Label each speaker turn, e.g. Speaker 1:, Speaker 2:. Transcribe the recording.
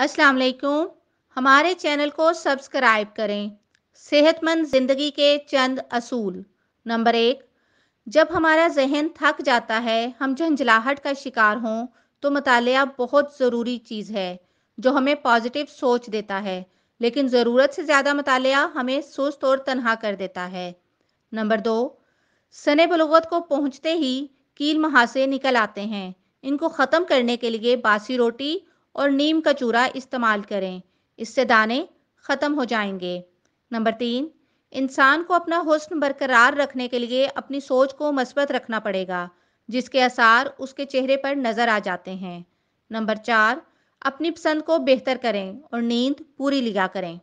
Speaker 1: अस्सलाम वालेकुम हमारे चैनल को सब्सक्राइब करें सेहतमंद ज़िंदगी के चंद असूल नंबर एक जब हमारा जहन थक जाता है हम झंझलाहट का शिकार हों तो मताल बहुत ज़रूरी चीज़ है जो हमें पॉजिटिव सोच देता है लेकिन ज़रूरत से ज़्यादा मताल हमें सुस्त और तनहा कर देता है नंबर दो सने बलगत को पहुँचते ही कील महासे निकल आते हैं इनको ख़त्म करने के लिए बासी रोटी और नीम का चूरा इस्तेमाल करें इससे दाने ख़त्म हो जाएंगे नंबर तीन इंसान को अपना हुस्न बरकरार रखने के लिए अपनी सोच को मस्बत रखना पड़ेगा जिसके आसार उसके चेहरे पर नज़र आ जाते हैं नंबर चार अपनी पसंद को बेहतर करें और नींद पूरी लिया करें